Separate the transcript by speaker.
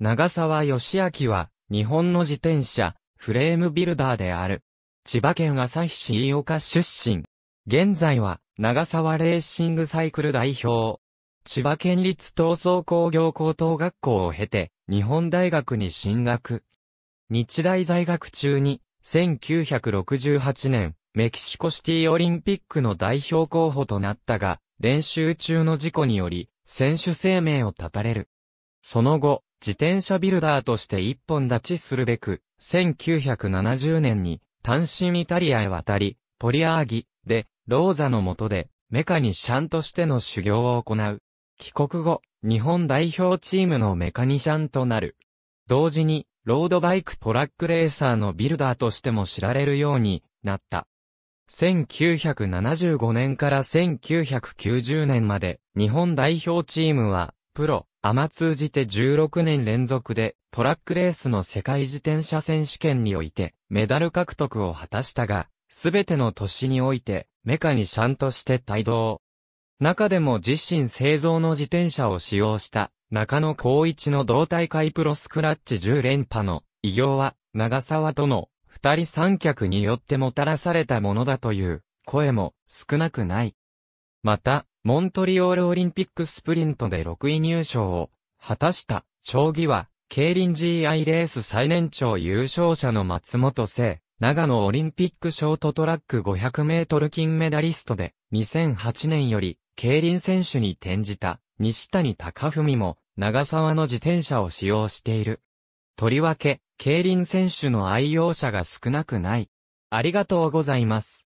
Speaker 1: 長沢義
Speaker 2: 明は、日本の自転車、フレームビルダーである。千葉県旭市飯岡出身。現在は、長沢レーシングサイクル代表。千葉県立東総工業高等学校を経て、日本大学に進学。日大在学中に、1968年、メキシコシティオリンピックの代表候補となったが、練習中の事故により、選手生命を絶たれる。その後、自転車ビルダーとして一本立ちするべく、1970年に単身イタリアへ渡り、ポリアーギで、ローザの下で、メカニシャンとしての修行を行う。帰国後、日本代表チームのメカニシャンとなる。同時に、ロードバイクトラックレーサーのビルダーとしても知られるようになった。1975年から1990年まで日本代表チームはプロ、アマ通じて16年連続でトラックレースの世界自転車選手権においてメダル獲得を果たしたが、すべての年においてメカニシャンとして帯同。中でも自身製造の自転車を使用した中野光一の同大会プロスクラッチ10連覇の偉業は長沢との二人三脚によってもたらされたものだという声も少なくない。また、モントリオールオリンピックスプリントで6位入賞を果たした、将棋は、競輪 GI レース最年長優勝者の松本聖、長野オリンピックショートトラック500メートル金メダリストで、2008年より、競輪選手に転じた、西谷隆文も、長沢の自転車を使用している。とりわけ、競輪選手の愛用者が少なくない。ありがとうござ
Speaker 1: います。